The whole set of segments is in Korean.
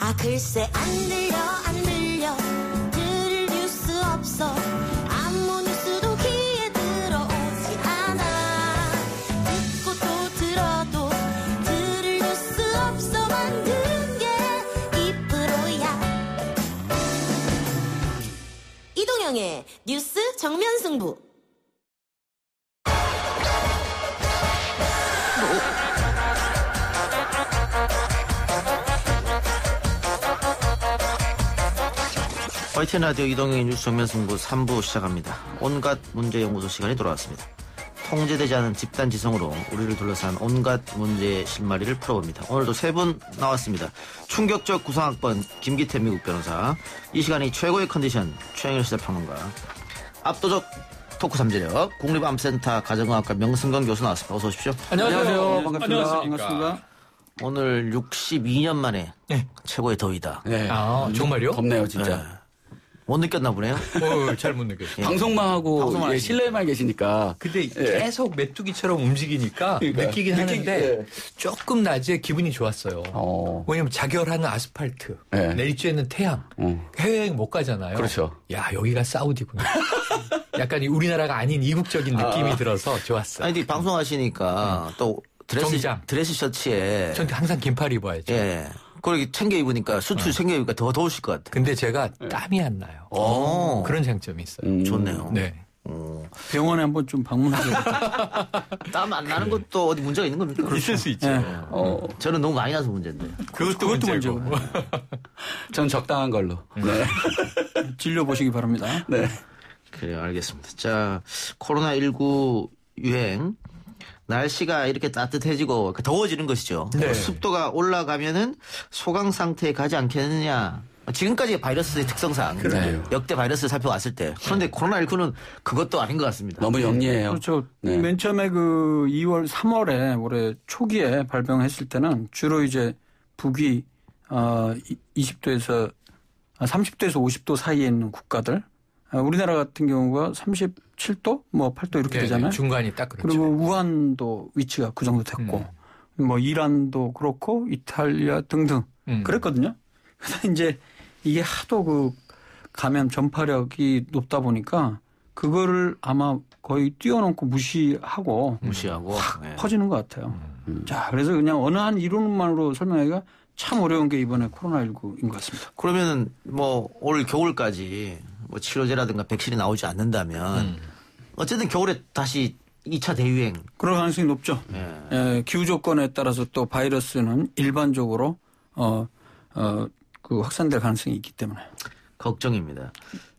아 글쎄 안 들려 안 들려 들을 뉴스 없어 아무 뉴스도 귀에 들어오지 않아 듣고 또 들어도 들을 뉴스 없어 만든 게이프로야 이동영의 뉴스 정면 승부 화이트 라디오 이동의 뉴스 정면승부 3부 시작합니다. 온갖 문제 연구소 시간이 돌아왔습니다. 통제되지 않은 집단 지성으로 우리를 둘러싼 온갖 문제의 실마리를 풀어봅니다. 오늘도 세 분 나왔습니다. 충격적 구상학번 김기태 미국 변호사, 이 시간이 최고의 컨디션 최영일 시사평론가, 압도적 토크 3재력 국립암센터 가정과학과 명승건 교수 나왔습니다. 어서 오십시오. 안녕하세요. 예, 반갑습니다. 안녕하십니까. 반갑습니다. 오늘 62년 만에 네. 최고의 더위다. 네. 아, 정말요? 덥네요, 진짜. 네. 못 느꼈나 보네요. 어, 잘 못 느꼈어요. 방송만 하고 방송만 예, 예 실내에만 계시니까. 근데 예. 계속 메뚜기처럼 움직이니까 그러니까. 느끼긴 느끼, 하는데 예. 조금 낮에 기분이 좋았어요. 어. 왜냐면 자결하는 아스팔트, 내리쬐는 예. 태양, 음. 해외여행 못 가잖아요. 그렇죠. 야 여기가 사우디구나. 약간 우리나라가 아닌 이국적인 아. 느낌이 아. 들어서 좋았어요. 아니 방송하시니까 음. 또 드레스 장 드레스 셔츠에 저한테 항상 긴팔 입어야죠. 예. 그렇게 챙겨 입으니까 수트 어. 챙겨 입으니까 더 더우실 것 같아요. 근데 제가 네. 땀이 안 나요. 오. 어. 그런 장점이 있어요. 음. 좋네요. 네. 어. 병원에 한번 좀 방문하자. 땀안 나는 것도 어디 문제가 있는 겁니까? 그렇죠. 있을 수 있죠. 네. 어, 저는 너무 많이 나서 문제인데. 그것도 그것도 문제고. 전 적당한 걸로. 네. 네. 진료 보시기 바랍니다. 네. 그래요, 알겠습니다. 자, 코로나 19 유행 날씨가 이렇게 따뜻해지고 그 더워지는 것이죠. 네. 습도가 올라가면은 소강 상태에 가지 않겠느냐. 지금까지 바이러스의 특성상 네 역대 바이러스를 살펴왔을 때 그런데 코로나19는 그것도 아닌 것 같습니다. 너무 영리해요. 그렇죠. 네. 맨 처음에 그 2월, 3월에 올해 초기에 발병했을 때는 주로 이제 북위 어, 20도에서 30도에서 아, 50도 사이에 있는 국가들 아, 우리나라 같은 경우가 30 7도 뭐 8도 이렇게 네 되잖아요. 중간이 딱 그렇죠. 그리고 우한도 위치가 그 정도 됐고 음. 뭐 이란도 그렇고 이탈리아 등등 음. 그랬거든요. 그래서 이제 이게 하도 그 감염 전파력이 높다 보니까 그거를 아마 거의 뛰어넘고 무시하고 무시하고 확 네. 퍼지는 것 같아요. 음. 자, 그래서 그냥 어느 한 이론만으로 설명하기가 참 어려운 게 이번에 코로나19인 것 같습니다. 그러면은 뭐 올 겨울까지 뭐 치료제라든가 백신이 나오지 않는다면 음. 어쨌든 겨울에 다시 2차 대유행. 그럴 가능성이 높죠. 예. 예, 기후 조건에 따라서 또 바이러스는 일반적으로 어, 어, 그 확산될 가능성이 있기 때문에. 걱정입니다.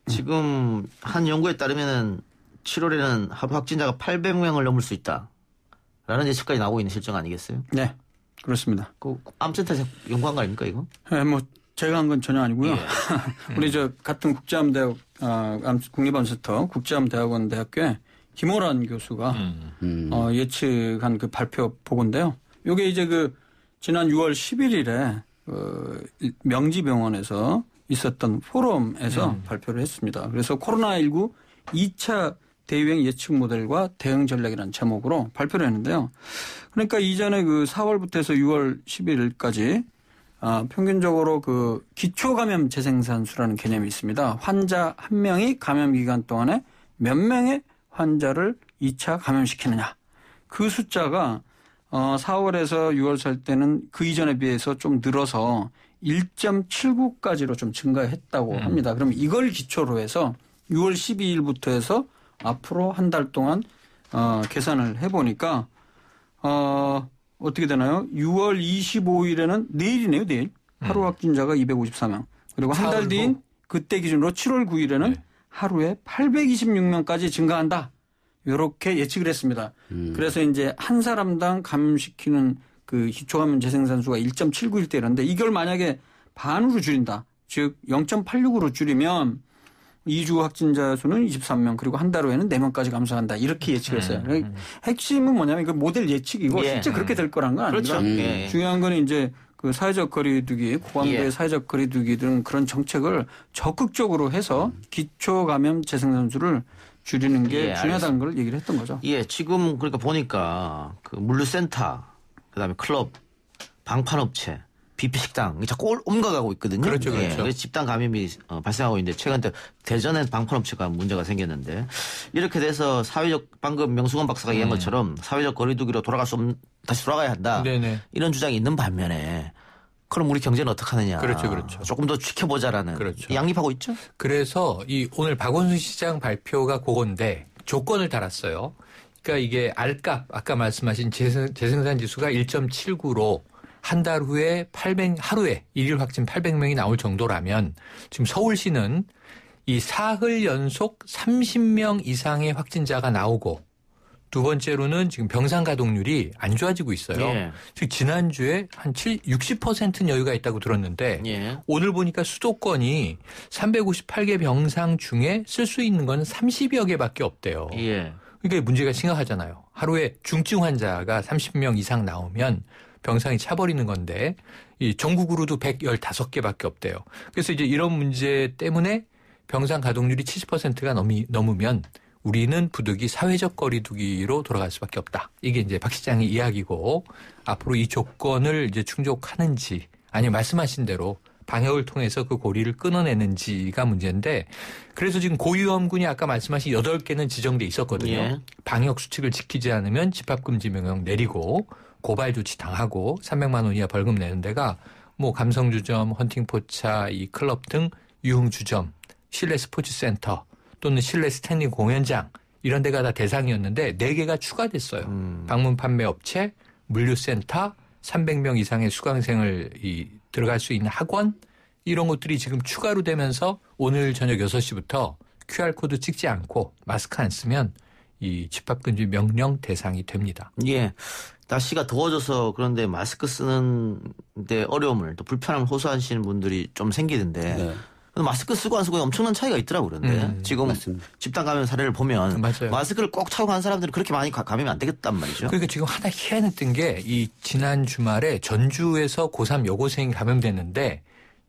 지금 한 연구에 따르면은 7월에는 하루 확진자가 800명을 넘을 수 있다라는 예측까지 나오고 있는 실정 아니겠어요? 네, 그렇습니다. 그 암센터에서 연구한 거 아닙니까 이거? 네, 뭐 제가 한 건 전혀 아니고요. 예. 우리 저 같은 국제암대 아, 국립암센터 국제암대학원 대학교에 김호란 교수가 음. 음. 어, 예측한 그 발표 보고인데요. 요게 이제 그 지난 6월 11일에 어, 명지병원에서 있었던 포럼에서 음. 발표를 했습니다. 그래서 코로나19 2차 대유행 예측 모델과 대응 전략이라는 제목으로 발표를 했는데요. 그러니까 이전에 그 4월부터 해서 6월 11일까지 아, 평균적으로 그 기초 감염 재생산수라는 개념이 있습니다. 환자 한 명이 감염 기간 동안에 몇 명의 환자를 2차 감염시키느냐. 그 숫자가 어 4월에서 6월 살 때는 그 이전에 비해서 좀 늘어서 1.79까지로 좀 증가했다고 음. 합니다. 그럼 이걸 기초로 해서 6월 12일부터 해서 앞으로 한 달 동안 어 계산을 해 보니까 어 어떻게 되나요? 6월 25일에는 내일이네요, 내일. 하루 음. 확진자가 254명. 그리고 한 달 뒤인 그때 기준으로 7월 9일에는 네. 하루에 826명까지 증가한다. 요렇게 예측을 했습니다. 음. 그래서 이제 한 사람당 감시키는 그 희초감염 재생산수가 1.79일 대 이런데 이걸 만약에 반으로 줄인다. 즉 0.86으로 줄이면 2주 확진자 수는 23명 그리고 한 달 후에는 4명까지 감소한다 이렇게 예측했어요. 음, 그러니까 음, 음. 핵심은 뭐냐면 이거 모델 예측이고 예. 실제 그렇게 될 거란 건아니에 그렇죠. 음. 예. 중요한 거는 이제 그 사회적 거리두기 고감도의 예. 사회적 거리두기 등 그런 정책을 적극적으로 해서 음. 기초 감염 재생 선수를 줄이는 게 예, 중요하다는 걸 얘기를 했던 거죠. 예, 지금 그러니까 보니까 그 물류센터 그다음에 클럽 방판업체 비피 식당이 자꾸 옮겨가고 있거든요. 그렇죠, 예. 그렇죠. 예, 집단 감염이 어, 발생하고 있는데 최근 또 대전에 방판업체가 문제가 생겼는데 이렇게 돼서 사회적 방금 명수건 박사가 얘기한 네. 것처럼 사회적 거리두기로 돌아갈 수 없는 다시 돌아가야 한다. 네네. 이런 주장이 있는 반면에 그럼 우리 경제는 어떻게 하느냐. 그렇죠, 그렇죠. 조금 더 지켜보자라는 그렇죠. 양립하고 있죠. 그래서 이 오늘 박원순 시장 발표가 그건데 조건을 달았어요. 그러니까 이게 알값 아까 말씀하신 재생, 재생산 지수가 1.79로 한달 후에 800 하루에 일일 확진 800명이 나올 정도라면 지금 서울시는 이 사흘 연속 30명 이상의 확진자가 나오고 두 번째로는 지금 병상 가동률이 안 좋아지고 있어요. 예. 즉 지난주에 한 7, 60%는 여유가 있다고 들었는데 예. 오늘 보니까 수도권이 358개 병상 중에 쓸 수 있는 건 30여 개밖에 없대요. 예. 그러니까 문제가 심각하잖아요. 하루에 중증 환자가 30명 이상 나오면 병상이 차버리는 건데 이 전국으로도 115개밖에 없대요. 그래서 이제 이런 문제 때문에 병상 가동률이 70%가 넘이, 넘으면 우리는 부득이 사회적 거리두기로 돌아갈 수밖에 없다. 이게 이제 박 시장의 이야기고 앞으로 이 조건을 이제 충족하는지 아니면 말씀하신 대로 방역을 통해서 그 고리를 끊어내는지가 문제인데 그래서 지금 고위험군이 아까 말씀하신 8개는 지정돼 있었거든요. 예. 방역 수칙을 지키지 않으면 집합금지 명령 내리고 고발 조치 당하고 300만 원 이하 벌금 내는 데가 뭐 감성주점, 헌팅포차, 이 클럽 등 유흥주점, 실내 스포츠센터 또는 실내 스탠딩 공연장 이런 데가 다 대상이었는데 4개가 추가됐어요. 음. 방문 판매 업체, 물류센터, 300명 이상의 수강생을 이, 들어갈 수 있는 학원 이런 것들이 지금 추가로 되면서 오늘 저녁 6시부터 QR코드 찍지 않고 마스크 안 쓰면 이 집합금지 명령 대상이 됩니다. 예. 날씨가 더워져서 그런데 마스크 쓰는데 어려움을 또 불편함을 호소하시는 분들이 좀 생기는데 네. 마스크 쓰고 안 쓰고 엄청난 차이가 있더라고 그런데 음, 지금 맞습니다. 집단 감염 사례를 보면 맞아요. 마스크를 꼭 차고 간 사람들은 그렇게 많이 감염이 안 되겠단 말이죠. 그러니까 지금 하나 희한했던 게 이 지난 주말에 전주에서 고3 여고생이 감염됐는데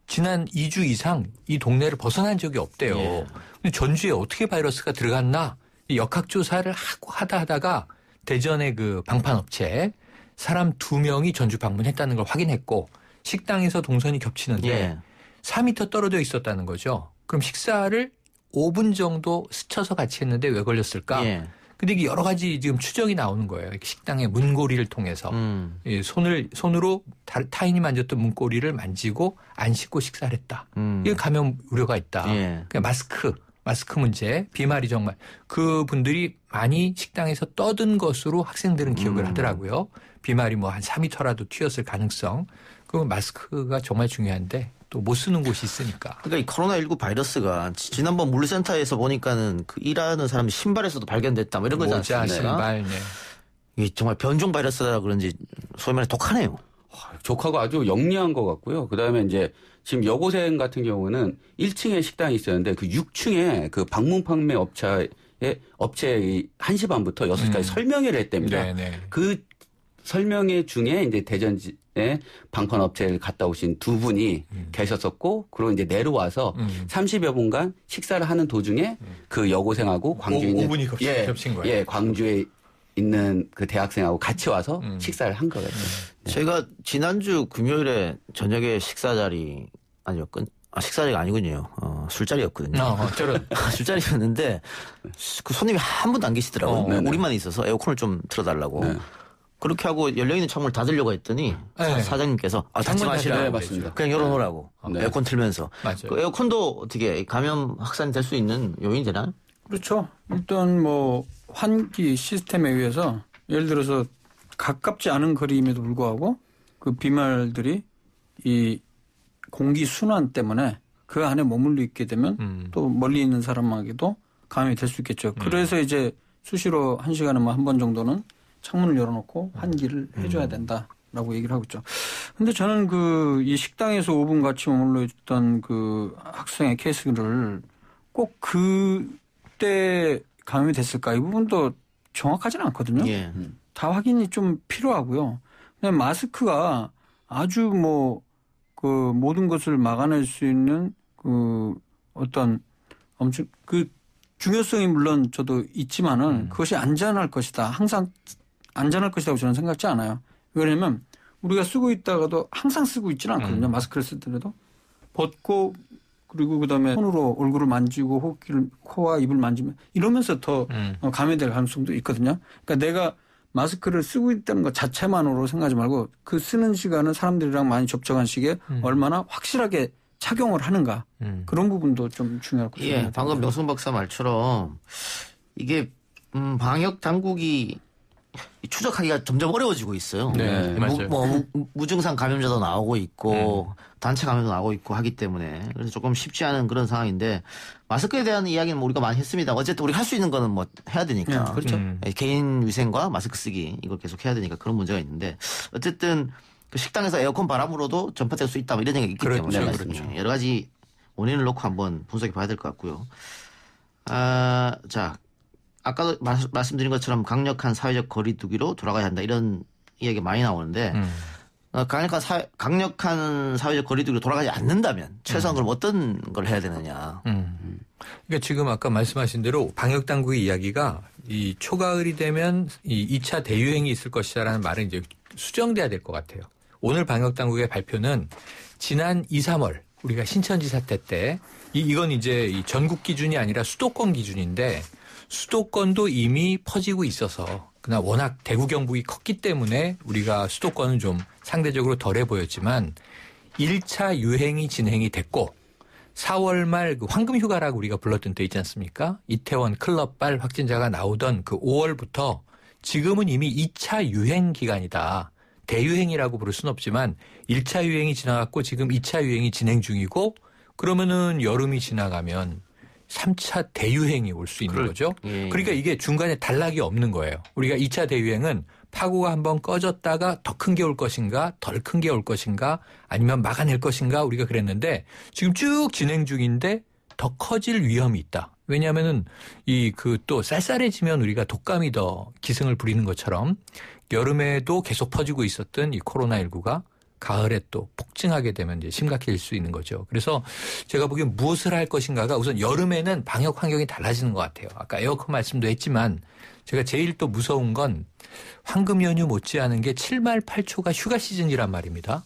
지난 2주 이상 이 동네를 벗어난 적이 없대요. 예. 근데 전주에 어떻게 바이러스가 들어갔나 역학조사를 하고 하다 하다가 대전의 그 방판 업체 사람 두 명이 전주 방문했다는 걸 확인했고 식당에서 동선이 겹치는데 예. 4미터 떨어져 있었다는 거죠. 그럼 식사를 5분 정도 스쳐서 같이 했는데 왜 걸렸을까? 예. 근데 이게 여러 가지 지금 추적이 나오는 거예요. 식당의 문고리를 통해서 음. 예, 손을 손으로 다, 타인이 만졌던 문고리를 만지고 안 씻고 식사를 했다. 음. 이게 감염 우려가 있다. 예. 그냥 그러니까 마스크 마스크 문제, 비말이 정말 그 분들이 많이 식당에서 떠든 것으로 학생들은 기억을 음. 하더라고요. 비말이 뭐 한 3미터라도 튀었을 가능성. 그 마스크가 정말 중요한데 또 못 쓰는 곳이 있으니까. 그러니까 이 코로나19 바이러스가 지난번 물류센터에서 보니까는 그 일하는 사람 신발에서도 발견됐다 뭐 이런 거지 않습니까? 모자, 신발. 네. 이게 정말 변종 바이러스라 그런지 소위 말해 독하네요. 조카가 아주 영리한 것 같고요. 그 다음에 이제 지금 여고생 같은 경우는 1층에 식당이 있었는데 그 6층에 그 방문 판매 업체의 업체 1시 반부터 6시까지 음. 설명회를 했답니다. 네네. 네. 그 설명회 중에 이제 대전지 에 방판 업체를 갔다 오신 두 분이 음. 계셨었고, 그리고 이제 내려와서 음. 30여 분간 식사를 하는 도중에 음. 그 여고생하고 광주 에 있는 겹, 예, 겹친 거예요. 예, 광주에 있는 그 대학생하고 같이 와서 음. 식사를 한 거예요. 음. 제가 지난주 금요일에 저녁에 식사 자리 아니었군. 아, 식사 자리가 아니군요. 어, 술자리였거든요. 아, 어, 저런. 아, 술자리였는데 그 손님이 한 분도 안 계시더라고요. 어, 네, 네. 우리만 있어서 에어컨을 좀 틀어달라고. 네. 그렇게 하고 열려 있는 창문을 닫으려고 했더니 네. 사장님께서 아, 닫지 마시라고 네, 그냥 열어놓으라고 네. 네. 에어컨 틀면서 그 에어컨도 어떻게 감염 확산이 될 수 있는 요인이 되나요? 그렇죠. 일단 뭐 환기 시스템에 의해서 예를 들어서 가깝지 않은 거리임에도 불구하고 그 비말들이 이 공기 순환 때문에 그 안에 머물러 있게 되면 음. 또 멀리 있는 사람에게도 감염이 될 수 있겠죠. 음. 그래서 음. 이제 수시로 한 시간에 뭐 한 번 정도는 창문을 열어놓고 환기를 음. 음. 해줘야 된다라고 얘기를 하고 있죠. 근데 저는 그 이 식당에서 5분 같이 머물러 있던 그 학생의 케이스를 꼭 그때 감염이 됐을까 이 부분도 정확하지는 않거든요. 예. 음. 다 확인이 좀 필요하고요. 근데 마스크가 아주 뭐 그 모든 것을 막아낼 수 있는 그 어떤 엄청 그 중요성이 물론 저도 있지만은 음. 그것이 안전할 것이다. 항상 안전할 것이라고 저는 생각지 않아요. 왜냐면 우리가 쓰고 있다가도 항상 쓰고 있지는 않거든요. 음. 마스크를 쓰더라도 벗고 그리고 그다음에 손으로 얼굴을 만지고 호흡기를 코와 입을 만지면 이러면서 더 음. 어, 감염될 가능성도 있거든요. 그러니까 내가 마스크를 쓰고 있다는 것 자체만으로 생각하지 말고 그 쓰는 시간은 사람들이랑 많이 접촉한 시기에 음. 얼마나 확실하게 착용을 하는가 음. 그런 부분도 좀 중요할 것 같습니다. 예, 방금 명성 네. 박사 말처럼 이게 음, 방역 당국이 추적하기가 점점 어려워지고 있어요. 네, 무, 네. 뭐, 뭐, 무, 증상 감염자도 나오고 있고 음. 단체 감염도 나오고 있고 하기 때문에 그래서 조금 쉽지 않은 그런 상황인데 마스크에 대한 이야기는 뭐 우리가 많이 했습니다. 어쨌든 우리가 할 수 있는 거는 뭐 해야 되니까 네, 그렇죠. 음. 음. 개인 위생과 마스크 쓰기 이걸 계속 해야 되니까 그런 문제가 있는데 어쨌든 그 식당에서 에어컨 바람으로도 전파될 수 있다 뭐 이런 얘기가 있기 그렇죠, 때문에 그렇죠. 여러 가지 원인을 놓고 한번 분석해 봐야 될 것 같고요. 아, 자 아까도 마, 말씀드린 것처럼 강력한 사회적 거리두기로 돌아가야 한다 이런 이야기 많이 나오는데 음. 어, 강력한 사회, 강력한 사회적 거리두기로 돌아가지 않는다면 음. 최소한 음. 그럼 어떤 걸 해야 되느냐. 음. 음. 그러니까 지금 아까 말씀하신 대로 방역 당국의 이야기가 이 초가을이 되면 이 2차 대유행이 있을 것이다라는 말은 이제 수정돼야 될 것 같아요. 오늘 방역 당국의 발표는 지난 2, 3월 우리가 신천지 사태 때 이, 이건 이제 이 전국 기준이 아니라 수도권 기준인데 수도권도 이미 퍼지고 있어서 그나 워낙 대구 경북이 컸기 때문에 우리가 수도권은 좀 상대적으로 덜해 보였지만 1차 유행이 진행이 됐고 4월 말 그 황금 휴가라고 우리가 불렀던 때 있지 않습니까? 이태원 클럽발 확진자가 나오던 그 5월부터 지금은 이미 2차 유행 기간이다. 대유행이라고 부를 순 없지만 1차 유행이 지나갔고 지금 2차 유행이 진행 중이고 그러면은 여름이 지나가면 3차 대유행이 올 수 있는 그렇, 거죠. 예. 예. 그러니까 이게 중간에 단락이 없는 거예요. 우리가 2차 대유행은 파고가 한번 꺼졌다가 더 큰 게 올 것인가 덜 큰 게 올 것인가 아니면 막아낼 것인가 우리가 그랬는데 지금 쭉 진행 중인데 더 커질 위험이 있다. 왜냐하면은 이 그 또 쌀쌀해지면 우리가 독감이 더 기승을 부리는 것처럼 여름에도 계속 퍼지고 있었던 이 코로나19가 가을에 또 폭증하게 되면 이제 심각해질 수 있는 거죠. 그래서 제가 보기엔 무엇을 할 것인가가 우선 여름에는 방역 환경이 달라지는 것 같아요. 아까 에어컨 말씀도 했지만 제가 제일 또 무서운 건 황금 연휴 못지않은 게 7말 8초가 휴가 시즌이란 말입니다.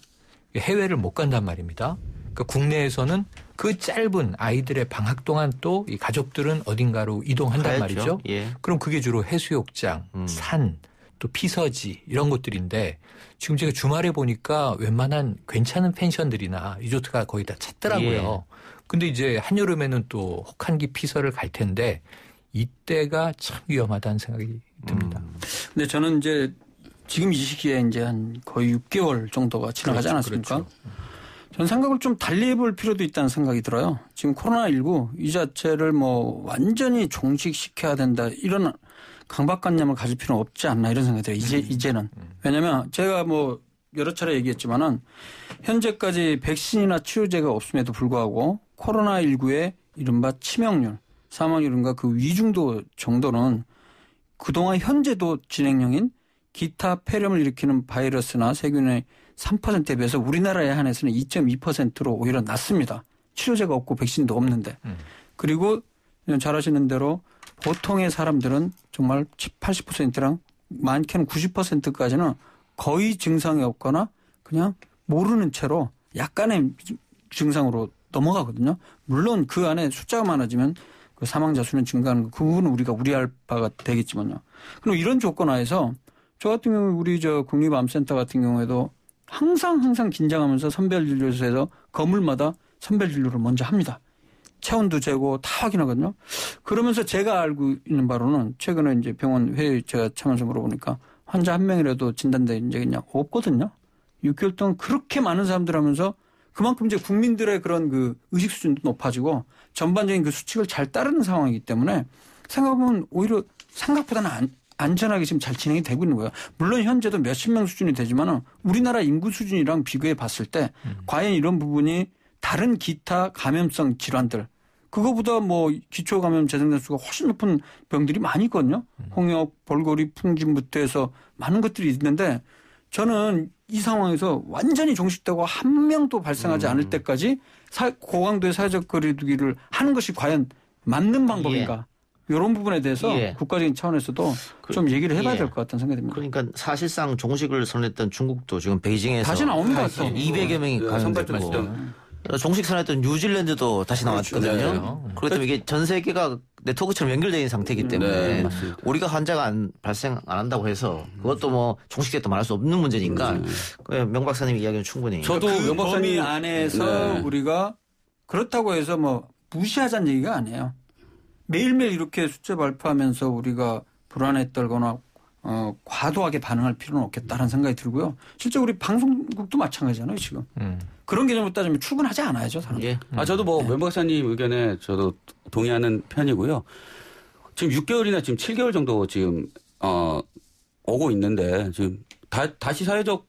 해외를 못 간단 말입니다. 그러니까 국내에서는 그 짧은 아이들의 방학 동안 또이 가족들은 어딘가로 이동한단 가야죠. 말이죠. 예. 그럼 그게 주로 해수욕장, 음. 산, 또 피서지 이런 것들인데 지금 제가 주말에 보니까 웬만한 괜찮은 펜션들이나 리조트가 거의 다 찼더라고요. 예. 근데 이제 한여름에는 또 혹한기 피서를 갈 텐데 이때가 참 위험하다는 생각이 듭니다. 음. 근데 저는 이제 지금 이 시기에 이제 한 거의 6개월 정도가 지나가지 그렇죠, 않았습니까? 그렇죠. 전 생각을 좀 달리 해볼 필요도 있다는 생각이 들어요. 지금 코로나19 이 자체를 뭐 완전히 종식시켜야 된다 이런 강박관념을 가질 필요는 없지 않나 이런 생각이 들어요. 이제, 음. 이제는. 음. 왜냐면 제가 뭐 여러 차례 얘기했지만은 현재까지 백신이나 치료제가 없음에도 불구하고 코로나19의 이른바 치명률, 사망률과 그 위중도 정도는 그동안 현재도 진행형인 기타 폐렴을 일으키는 바이러스나 세균의 3%에 비해서 우리나라에 한해서는 2.2%로 오히려 낮습니다. 치료제가 없고 백신도 없는데. 음. 그리고 잘 아시는 대로 보통의 사람들은 정말 80%랑 많게는 90%까지는 거의 증상이 없거나 그냥 모르는 채로 약간의 증상으로 넘어가거든요. 물론 그 안에 숫자가 많아지면 그 사망자 수는 증가하는 그 부분은 우리가 우려할 바가 되겠지만요. 그럼 이런 조건 하에서 저 같은 경우 우리 저 국립암센터 같은 경우에도 항상 항상 긴장하면서 선별진료소에서 건물마다 선별진료를 먼저 합니다. 체온도 재고 다 확인하거든요. 그러면서 제가 알고 있는 바로는 최근에 이제 병원 회의 제가 참여해서 물어보니까 환자 한 명이라도 진단된 적이 그냥 없거든요. 6개월 동안 그렇게 많은 사람들 하면서 그만큼 이제 국민들의 그런 그 의식 수준도 높아지고 전반적인 그 수칙을 잘 따르는 상황이기 때문에 생각하면 오히려 생각보다는 안, 안전하게 지금 잘 진행이 되고 있는 거예요. 물론 현재도 몇십 명 수준이 되지만은 우리나라 인구 수준이랑 비교해 봤을 때 음. 과연 이런 부분이 다른 기타 감염성 질환들 그거보다 뭐 기초 감염 재생산 수가 훨씬 높은 병들이 많이 있거든요. 홍역, 벌거리, 풍진부터 해서 많은 것들이 있는데 저는 이 상황에서 완전히 종식되고 한 명도 발생하지 않을 음. 때까지 고강도의 사회적 거리두기를 하는 것이 과연 맞는 방법인가? 예. 이런 부분에 대해서 예. 국가적인 차원에서도 그, 좀 얘기를 해봐야 예. 될것 같다는 생각이 듭니다. 그러니까 사실상 종식을 선언했던 중국도 지금 베이징에서 다시 나옵니다. 200여 명이 그 감염됐고 종식 선언했던 뉴질랜드도 다시 그렇죠. 나왔거든요. 네. 그렇죠. 그기 때문에 이게 전 세계가 네트워크처럼 연결되 있는 상태이기 음, 때문에 네, 우리가 환자가 안, 발생 안 한다고 해서 그것도 뭐 종식에 또 말할 수 없는 문제니까 네. 명 박사님 이야기는 충분히. 저도 그명 박사님 안에서 네. 우리가 그렇다고 해서 뭐 무시하자는 얘기가 아니에요. 매일매일 이렇게 숫자 발표하면서 우리가 불안했다거나 어, 과도하게 반응할 필요는 없겠다라는 생각이 들고요. 실제 우리 방송국도 마찬가지잖아요, 지금. 음. 그런 개념으로 따지면 출근하지 않아야죠, 사람. 예. 음. 아, 저도 뭐, 네. 박사님 의견에 저도 동의하는 편이고요. 지금 6개월이나 지금 7개월 정도 지금, 어, 오고 있는데, 지금 다, 다시 사회적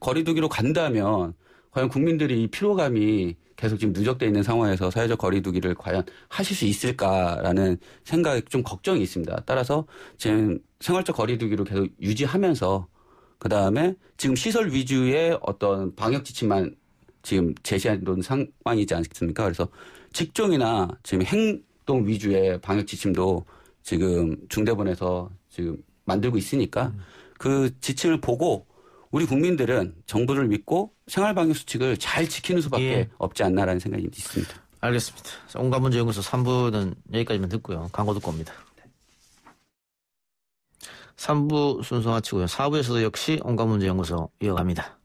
거리두기로 간다면, 과연 국민들이 이 피로감이 계속 지금 누적돼 있는 상황에서 사회적 거리두기를 과연 하실 수 있을까라는 생각이좀 걱정이 있습니다. 따라서 지금 생활적 거리두기로 계속 유지하면서 그 다음에 지금 시설 위주의 어떤 방역 지침만 지금 제시하는 상황이지 않습니까? 그래서 직종이나 지금 행동 위주의 방역 지침도 지금 중대본에서 지금 만들고 있으니까 그 지침을 보고 우리 국민들은 정부를 믿고 생활방역 수칙을 잘 지키는 수밖에 예. 없지 않나라는 생각이 있습니다. 알겠습니다. 온가문제연구소 3부는 여기까지만 듣고요. 광고 듣고 옵니다. 3부 순서 마치고요. 4부에서도 역시 온가문제연구소 이어갑니다.